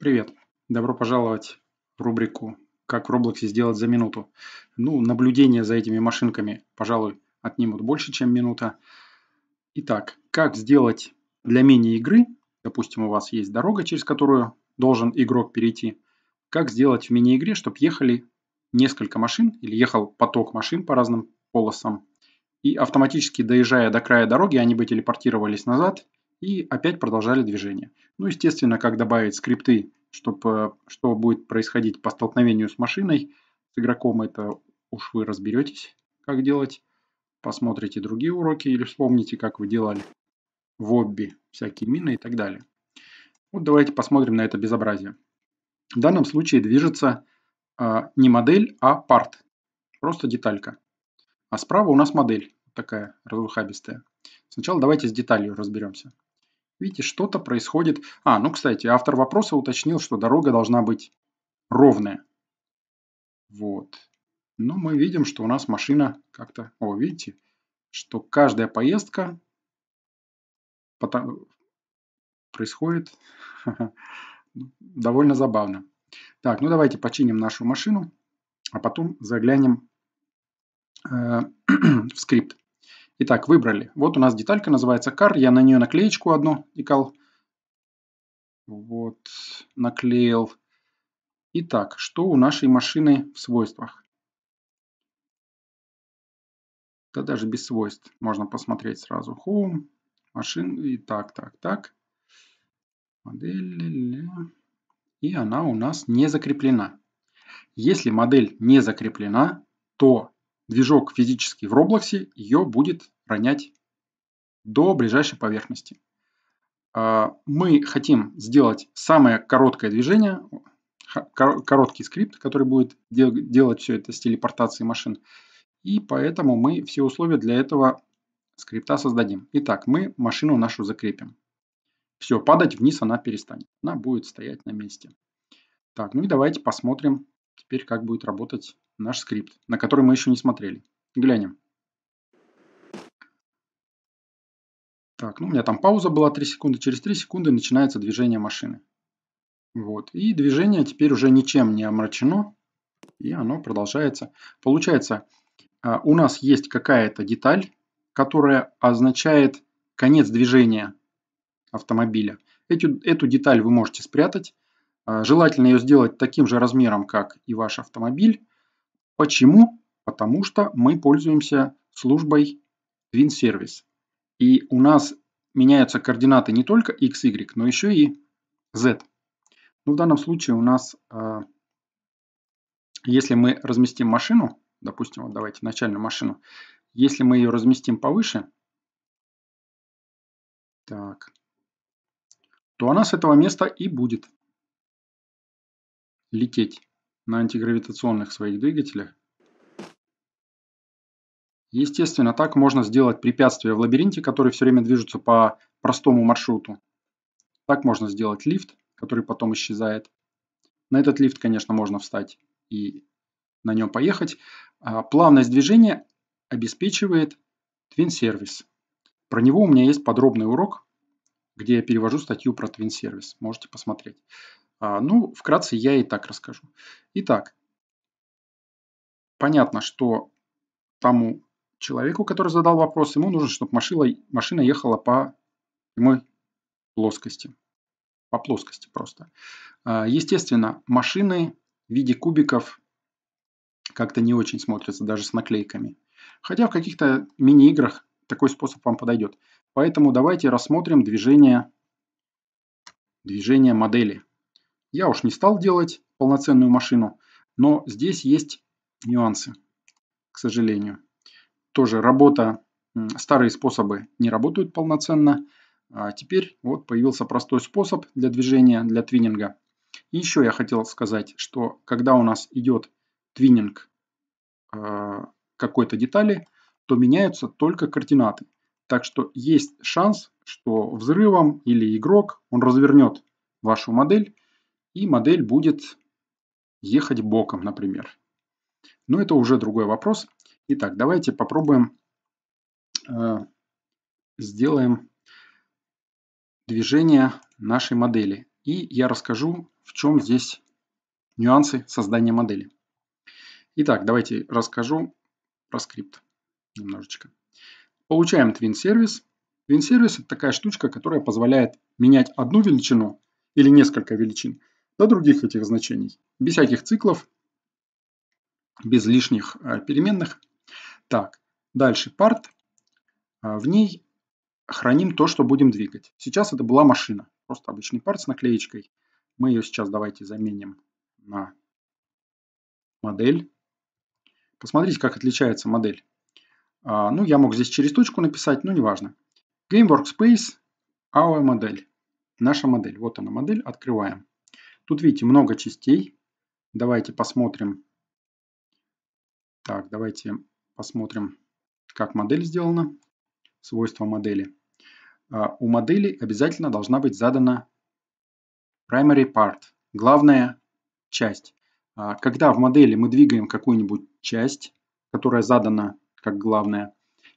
Привет. Добро пожаловать в рубрику «Как в Роблоксе сделать за минуту». Ну, наблюдение за этими машинками, пожалуй, отнимут больше, чем минута. Итак, как сделать для мини-игры, допустим, у вас есть дорога, через которую должен игрок перейти, как сделать в мини-игре, чтобы ехали несколько машин или ехал поток машин по разным полосам, и автоматически, доезжая до края дороги, они бы телепортировались назад – и опять продолжали движение. Ну, естественно, как добавить скрипты, чтобы, э, что будет происходить по столкновению с машиной, с игроком это уж вы разберетесь, как делать. Посмотрите другие уроки или вспомните, как вы делали в обби всякие мины и так далее. Вот давайте посмотрим на это безобразие. В данном случае движется э, не модель, а парт. Просто деталька. А справа у нас модель такая разухабистая. Сначала давайте с деталью разберемся. Видите, что-то происходит. А, ну, кстати, автор вопроса уточнил, что дорога должна быть ровная. Вот. Но мы видим, что у нас машина как-то... О, видите, что каждая поездка потом... происходит довольно забавно. Так, ну давайте починим нашу машину, а потом заглянем э, в скрипт. Итак, выбрали. Вот у нас деталька называется кар. Я на нее наклеечку одну икал. Вот, наклеил. Итак, что у нашей машины в свойствах? Да даже без свойств. Можно посмотреть сразу. Home, машин и так, так, так. Модель. И она у нас не закреплена. Если модель не закреплена, то движок физический в Roblox ее будет ронять до ближайшей поверхности. А, мы хотим сделать самое короткое движение, короткий скрипт, который будет делать все это с телепортацией машин. И поэтому мы все условия для этого скрипта создадим. Итак, мы машину нашу закрепим. Все, падать вниз она перестанет. Она будет стоять на месте. Так, ну и давайте посмотрим теперь, как будет работать наш скрипт, на который мы еще не смотрели. Глянем. Так, ну у меня там пауза была 3 секунды. Через 3 секунды начинается движение машины. Вот. И движение теперь уже ничем не омрачено. И оно продолжается. Получается, а, у нас есть какая-то деталь, которая означает конец движения автомобиля. Эту, эту деталь вы можете спрятать. А, желательно ее сделать таким же размером, как и ваш автомобиль. Почему? Потому что мы пользуемся службой Twin Service. И у нас меняются координаты не только x, y, но еще и z. Ну, в данном случае у нас, а, если мы разместим машину, допустим, вот давайте начальную машину, если мы ее разместим повыше, так, то она с этого места и будет лететь на антигравитационных своих двигателях. Естественно, так можно сделать препятствия в лабиринте, которые все время движутся по простому маршруту. Так можно сделать лифт, который потом исчезает. На этот лифт, конечно, можно встать и на нем поехать. А, плавность движения обеспечивает Twin Service. Про него у меня есть подробный урок, где я перевожу статью про Twin Service. Можете посмотреть. А, ну, вкратце я и так расскажу. Итак, понятно, что тому человеку, который задал вопрос, ему нужно, чтобы машина, машина ехала по прямой плоскости. По плоскости просто. А, естественно, машины в виде кубиков как-то не очень смотрятся, даже с наклейками. Хотя в каких-то мини-играх такой способ вам подойдет. Поэтому давайте рассмотрим движение, движение модели. Я уж не стал делать полноценную машину, но здесь есть нюансы, к сожалению. Тоже работа, старые способы не работают полноценно. А теперь вот появился простой способ для движения, для твининга. И еще я хотел сказать, что когда у нас идет твининг а, какой-то детали, то меняются только координаты. Так что есть шанс, что взрывом или игрок он развернет вашу модель и модель будет ехать боком, например. Но это уже другой вопрос. Итак, давайте попробуем, э, сделаем движение нашей модели. И я расскажу, в чем здесь нюансы создания модели. Итак, давайте расскажу про скрипт немножечко. Получаем Twin Service. Twin Service – это такая штучка, которая позволяет менять одну величину или несколько величин – до других этих значений, без всяких циклов, без лишних э, переменных. Так, дальше part. А, в ней храним то, что будем двигать. Сейчас это была машина, просто обычный part с наклеечкой. Мы ее сейчас давайте заменим на модель. Посмотрите, как отличается модель. А, ну, я мог здесь через точку написать, но неважно. Game Workspace, our модель. Наша модель. Вот она модель, открываем. Тут, видите, много частей. Давайте посмотрим. Так, давайте посмотрим, как модель сделана. Свойства модели. А, у модели обязательно должна быть задана primary part, главная часть. А, когда в модели мы двигаем какую-нибудь часть, которая задана как главная,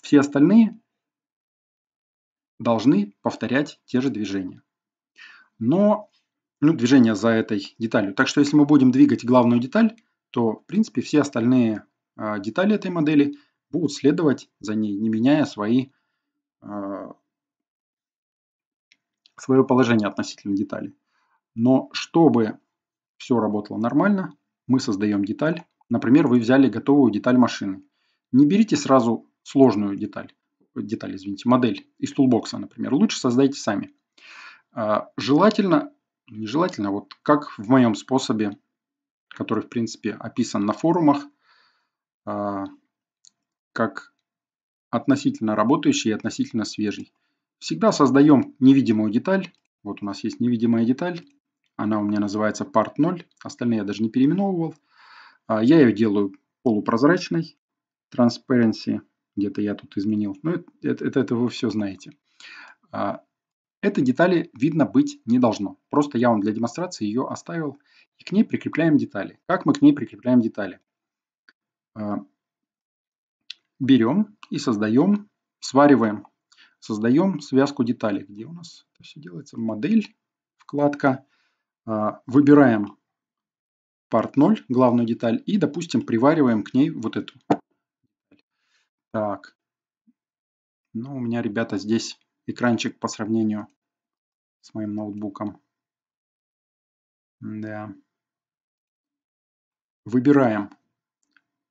все остальные должны повторять те же движения. Но ну, движение за этой деталью. Так что если мы будем двигать главную деталь, то, в принципе, все остальные э, детали этой модели будут следовать за ней, не меняя свои, э, а, свое положение относительно детали. Но чтобы все работало нормально, мы создаем деталь. Например, вы взяли готовую деталь машины. Не берите сразу сложную деталь, деталь, извините, модель из тулбокса, например. Лучше создайте сами. А, желательно нежелательно. Вот как в моем способе, который, в принципе, описан на форумах, а, как относительно работающий и относительно свежий. Всегда создаем невидимую деталь. Вот у нас есть невидимая деталь. Она у меня называется part 0. Остальные я даже не переименовывал. А, я ее делаю полупрозрачной. Transparency. Где-то я тут изменил. Но ну, это, это, это вы все знаете. А, Этой детали видно быть не должно. Просто я вам для демонстрации ее оставил. И к ней прикрепляем детали. Как мы к ней прикрепляем детали? А, Берем и создаем, свариваем. Создаем связку деталей. Где у нас это все делается? Модель, вкладка. А, выбираем part 0, главную деталь. И, допустим, привариваем к ней вот эту. Так. Ну, у меня, ребята, здесь экранчик по сравнению с моим ноутбуком. Да. Выбираем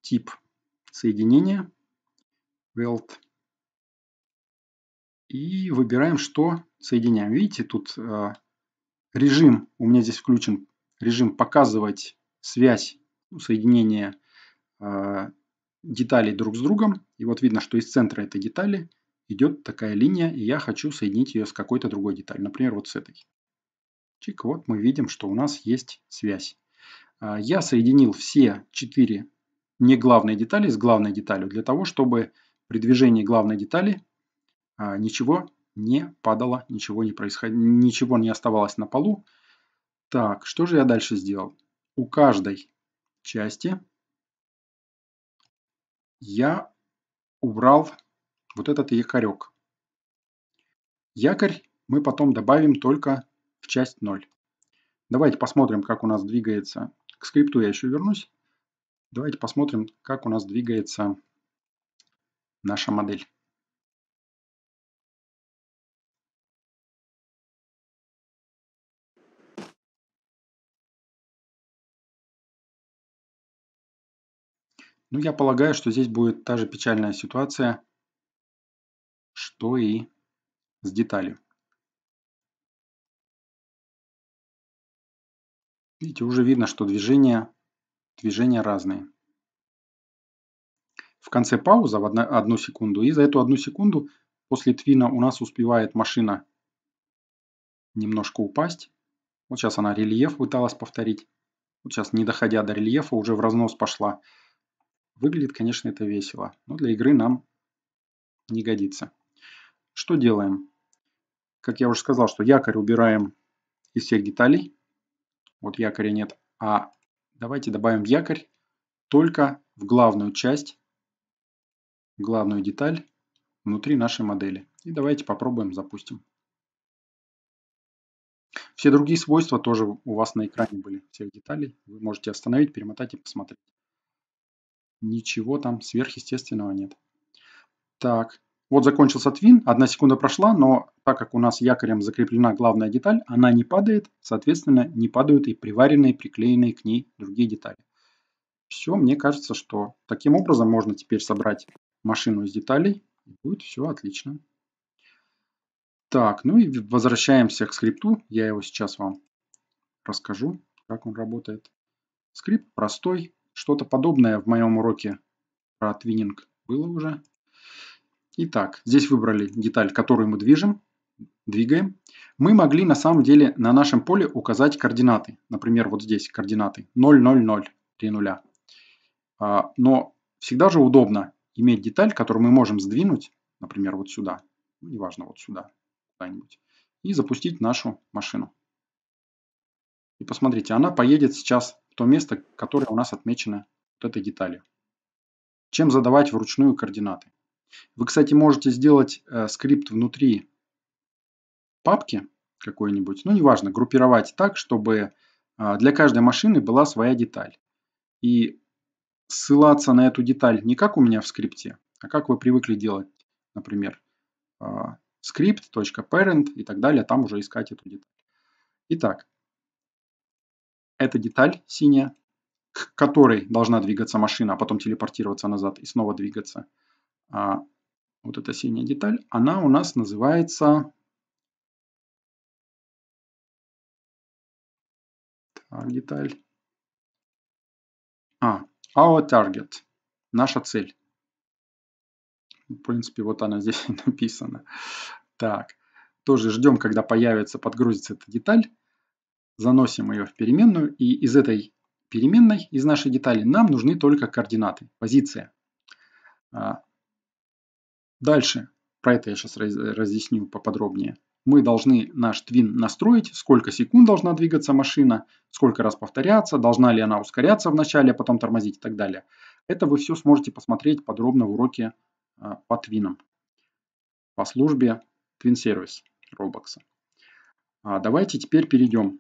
тип соединения Weld. И выбираем, что соединяем. Видите, тут э, режим, у меня здесь включен режим показывать связь соединения э, деталей друг с другом. И вот видно, что из центра это детали – идет такая линия, и я хочу соединить ее с какой-то другой деталью, например, вот с этой. Чик, вот мы видим, что у нас есть связь. А, я соединил все четыре неглавные детали с главной деталью для того, чтобы при движении главной детали а, ничего не падало, ничего не происходило, ничего не оставалось на полу. Так, что же я дальше сделал? У каждой части я убрал вот этот якорек. Якорь мы потом добавим только в часть 0. Давайте посмотрим, как у нас двигается. К скрипту я еще вернусь. Давайте посмотрим, как у нас двигается наша модель. Ну, я полагаю, что здесь будет та же печальная ситуация – что и с деталью. Видите, уже видно, что движения, движения разные. В конце пауза в одна, одну секунду. И за эту одну секунду после твина у нас успевает машина немножко упасть. Вот сейчас она рельеф пыталась повторить. Вот сейчас, не доходя до рельефа, уже в разнос пошла. Выглядит, конечно, это весело, но для игры нам не годится. Что делаем? Как я уже сказал, что якорь убираем из всех деталей. Вот якоря нет. А давайте добавим якорь только в главную часть, главную деталь внутри нашей модели. И давайте попробуем, запустим. Все другие свойства тоже у вас на экране были, всех деталей. Вы можете остановить, перемотать и посмотреть. Ничего там сверхъестественного нет. Так, вот закончился твин, одна секунда прошла, но так как у нас якорем закреплена главная деталь, она не падает, соответственно, не падают и приваренные, приклеенные к ней другие детали. Все, мне кажется, что таким образом можно теперь собрать машину из деталей, и будет все отлично. Так, ну и возвращаемся к скрипту. Я его сейчас вам расскажу, как он работает. Скрипт простой. Что-то подобное в моем уроке про твининг было уже. Итак, здесь выбрали деталь, которую мы движем, двигаем. Мы могли на самом деле на нашем поле указать координаты. Например, вот здесь координаты 0, 0, 0, 3 нуля. А, но всегда же удобно иметь деталь, которую мы можем сдвинуть, например, вот сюда, ну, неважно, вот сюда, куда-нибудь, и запустить нашу машину. И посмотрите, она поедет сейчас в то место, которое у нас отмечено вот этой деталью. Чем задавать вручную координаты? Вы, кстати, можете сделать э, скрипт внутри папки какой-нибудь, ну неважно, группировать так, чтобы а, для каждой машины была своя деталь. И ссылаться на эту деталь не как у меня в скрипте, а как вы привыкли делать, например, э, а, script.parent и так далее, там уже искать эту деталь. Итак, эта деталь синяя, к которой должна двигаться машина, а потом телепортироваться назад и снова двигаться – а, вот эта синяя деталь, она у нас называется... Так, деталь. А, our target. Наша цель. В принципе, вот она здесь и написана. Так, тоже ждем, когда появится, подгрузится эта деталь. Заносим ее в переменную. И из этой переменной, из нашей детали, нам нужны только координаты, позиция. А, Дальше, про это я сейчас разъясню поподробнее. Мы должны наш твин настроить, сколько секунд должна двигаться машина, сколько раз повторяться, должна ли она ускоряться вначале, а потом тормозить и так далее. Это вы все сможете посмотреть подробно в уроке а, по твинам по службе Twin Service Roblox. А давайте теперь перейдем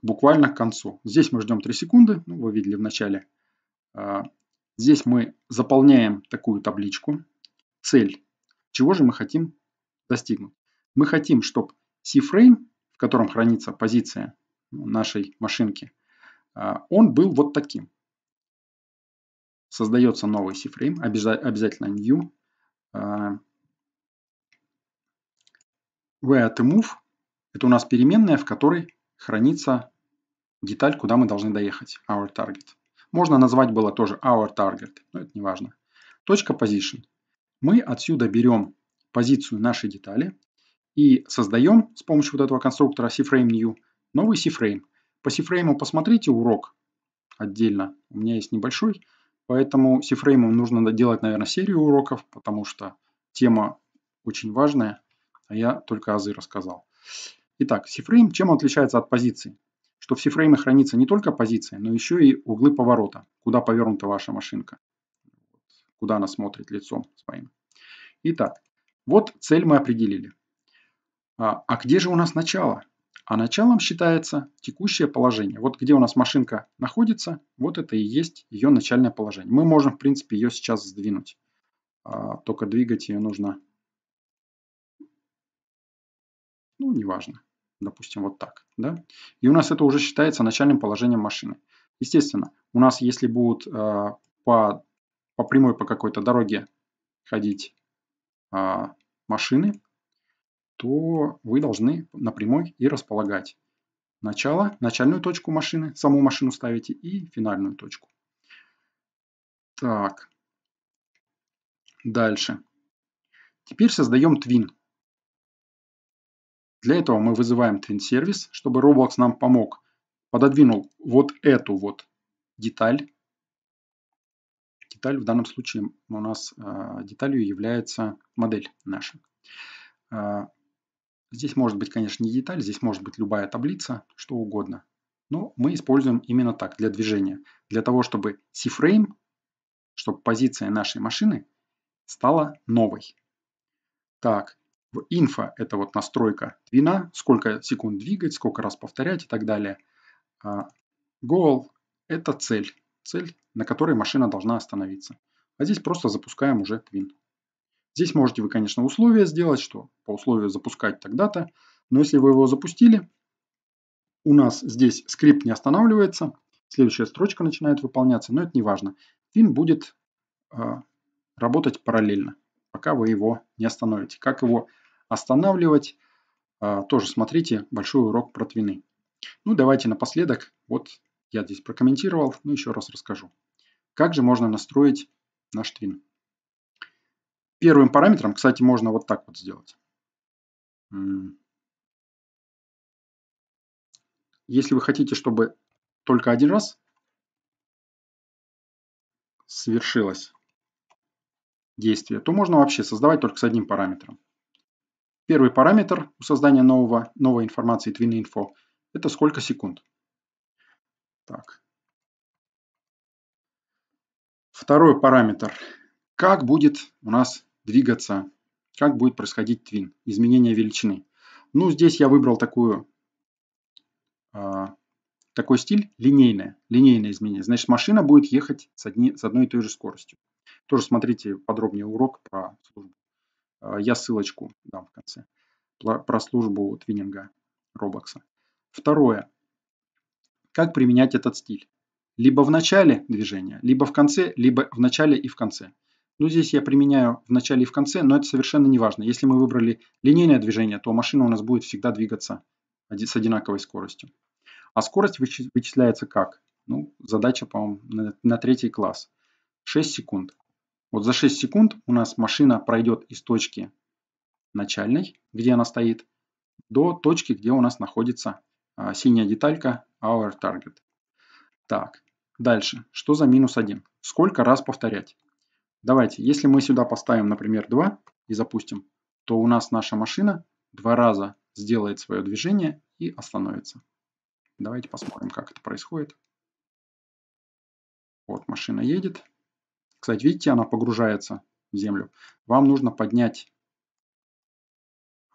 буквально к концу. Здесь мы ждем 3 секунды, ну, вы видели в начале. А, здесь мы заполняем такую табличку цель. Чего же мы хотим достигнуть? Мы хотим, чтобы C-фрейм, в котором хранится позиция нашей машинки, а, он был вот таким. Создается новый C-фрейм, обязательно new. А. Where to move – это у нас переменная, в которой хранится деталь, куда мы должны доехать, our target. Можно назвать было тоже our target, но это не важно. Точка position – мы отсюда берем позицию нашей детали и создаем с помощью вот этого конструктора CFrame New новый CFrame. По CFrame посмотрите урок отдельно, у меня есть небольшой, поэтому CFrame нужно делать, наверное, серию уроков, потому что тема очень важная, а я только азы рассказал. Итак, CFrame чем отличается от позиции? Что в CFrame хранится не только позиция, но еще и углы поворота, куда повернута ваша машинка куда она смотрит лицом своим. Итак, вот цель мы определили. А, а где же у нас начало? А началом считается текущее положение. Вот где у нас машинка находится, вот это и есть ее начальное положение. Мы можем, в принципе, ее сейчас сдвинуть. А, только двигать ее нужно, ну, неважно, допустим, вот так. Да? И у нас это уже считается начальным положением машины. Естественно, у нас, если будут э, по по прямой по какой-то дороге ходить а, машины, то вы должны на прямой и располагать начало, начальную точку машины, саму машину ставите и финальную точку. Так, дальше. Теперь создаем твин. Для этого мы вызываем Twin сервис, чтобы Roblox нам помог, пододвинул вот эту вот деталь деталь, в данном случае у нас э, деталью является модель наша. Э, здесь может быть, конечно, не деталь, здесь может быть любая таблица, что угодно. Но мы используем именно так, для движения. Для того, чтобы C-frame, чтобы позиция нашей машины стала новой. Так, в info это вот настройка твина, сколько секунд двигать, сколько раз повторять и так далее. Э, goal – это цель цель, на которой машина должна остановиться. А здесь просто запускаем уже Twin. Здесь можете вы, конечно, условия сделать, что по условию запускать тогда-то. Но если вы его запустили, у нас здесь скрипт не останавливается. Следующая строчка начинает выполняться, но это не важно. Twin будет э, работать параллельно, пока вы его не остановите. Как его останавливать, э, тоже смотрите большой урок про твины. Ну давайте напоследок вот я здесь прокомментировал, но еще раз расскажу. Как же можно настроить наш твин? Первым параметром, кстати, можно вот так вот сделать. Если вы хотите, чтобы только один раз свершилось действие, то можно вообще создавать только с одним параметром. Первый параметр у создания нового, новой информации TwinInfo – это сколько секунд. Так. Второй параметр. Как будет у нас двигаться, как будет происходить твин, изменение величины. Ну, здесь я выбрал такую, э, такой стиль, линейное, линейное изменение. Значит, машина будет ехать с, одни, с одной и той же скоростью. Тоже смотрите подробнее урок про службу. Э, я ссылочку дам в конце про службу твининга Робокса. Второе как применять этот стиль. Либо в начале движения, либо в конце, либо в начале и в конце. Ну, здесь я применяю в начале и в конце, но это совершенно не важно. Если мы выбрали линейное движение, то машина у нас будет всегда двигаться с одинаковой скоростью. А скорость вычисляется как? Ну, задача, по-моему, на, третий класс. 6 секунд. Вот за 6 секунд у нас машина пройдет из точки начальной, где она стоит, до точки, где у нас находится а, синяя деталька Our Target. Так, дальше. Что за минус 1? Сколько раз повторять? Давайте, если мы сюда поставим, например, 2 и запустим, то у нас наша машина два раза сделает свое движение и остановится. Давайте посмотрим, как это происходит. Вот машина едет. Кстати, видите, она погружается в землю. Вам нужно поднять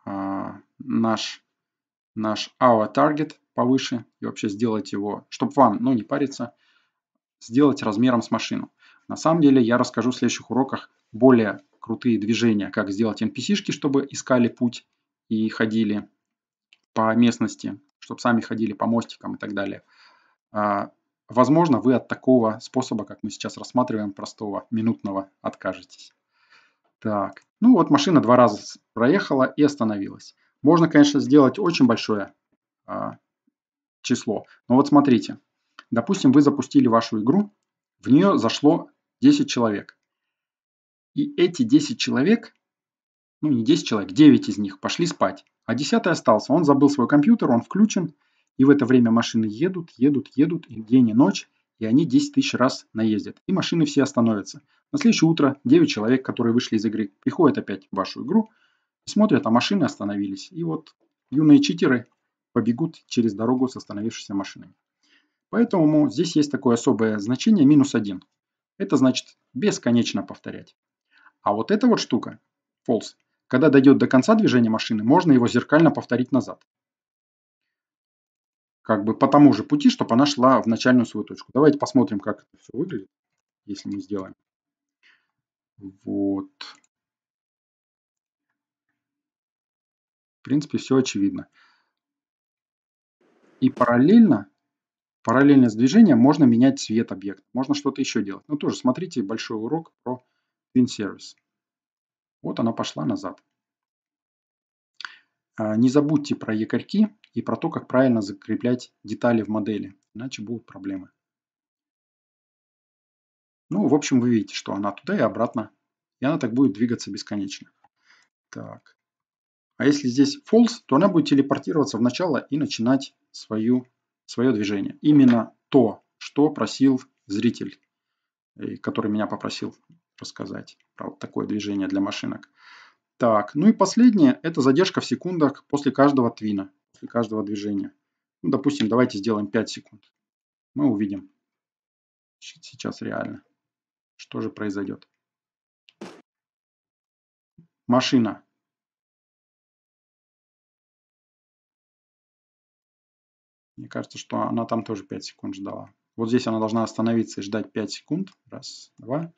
а, наш наш our target повыше и вообще сделать его, чтобы вам, ну не париться, сделать размером с машину. На самом деле я расскажу в следующих уроках более крутые движения, как сделать NPC-шки, чтобы искали путь и ходили по местности, чтобы сами ходили по мостикам и так далее. А, возможно, вы от такого способа, как мы сейчас рассматриваем, простого, минутного, откажетесь. Так, ну вот машина два раза проехала и остановилась. Можно, конечно, сделать очень большое а, число. Но вот смотрите. Допустим, вы запустили вашу игру, в нее зашло 10 человек. И эти 10 человек, ну не 10 человек, 9 из них пошли спать. А 10 остался, он забыл свой компьютер, он включен. И в это время машины едут, едут, едут, и день и ночь, и они 10 тысяч раз наездят. И машины все остановятся. На следующее утро 9 человек, которые вышли из игры, приходят опять в вашу игру – Смотрят, а машины остановились. И вот юные читеры побегут через дорогу с остановившейся машиной. Поэтому здесь есть такое особое значение минус один. Это значит бесконечно повторять. А вот эта вот штука, false, когда дойдет до конца движения машины, можно его зеркально повторить назад. Как бы по тому же пути, чтобы она шла в начальную свою точку. Давайте посмотрим, как это все выглядит, если мы сделаем. Вот. принципе, все очевидно. И параллельно, параллельно с движением можно менять цвет объекта, можно что-то еще делать. Но ну, тоже смотрите большой урок про Twin Service. Вот она пошла назад. А, не забудьте про якорьки и про то, как правильно закреплять детали в модели, иначе будут проблемы. Ну, в общем, вы видите, что она туда и обратно. И она так будет двигаться бесконечно. Так. А если здесь false, то она будет телепортироваться в начало и начинать свою, свое движение. Именно то, что просил зритель, э, который меня попросил рассказать про вот такое движение для машинок. Так, ну и последнее, это задержка в секундах после каждого твина, после каждого движения. Ну, допустим, давайте сделаем 5 секунд. Мы увидим сейчас реально, что же произойдет. Машина Мне кажется, что она там тоже 5 секунд ждала. Вот здесь она должна остановиться и ждать 5 секунд. Раз, два.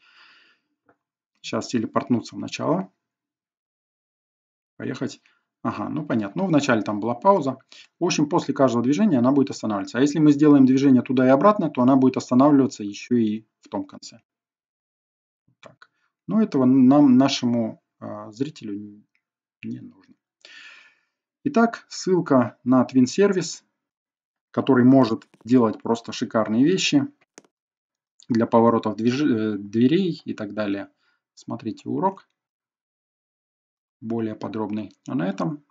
Сейчас телепортнуться в начало. Поехать. Ага, ну понятно. Ну, вначале там была пауза. В общем, после каждого движения она будет останавливаться. А если мы сделаем движение туда и обратно, то она будет останавливаться еще и в том конце. Так. Но этого нам, нашему э, зрителю не нужно. Итак, ссылка на Twin Service который может делать просто шикарные вещи для поворотов движ... Э, дверей и так далее. Смотрите урок более подробный. А на этом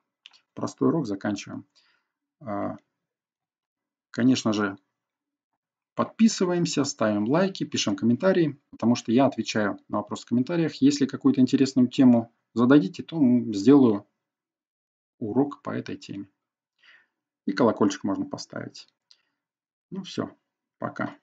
простой урок заканчиваем. А, конечно же, подписываемся, ставим лайки, пишем комментарии, потому что я отвечаю на вопросы в комментариях. Если какую-то интересную тему зададите, то сделаю урок по этой теме. И колокольчик можно поставить. Ну все, пока.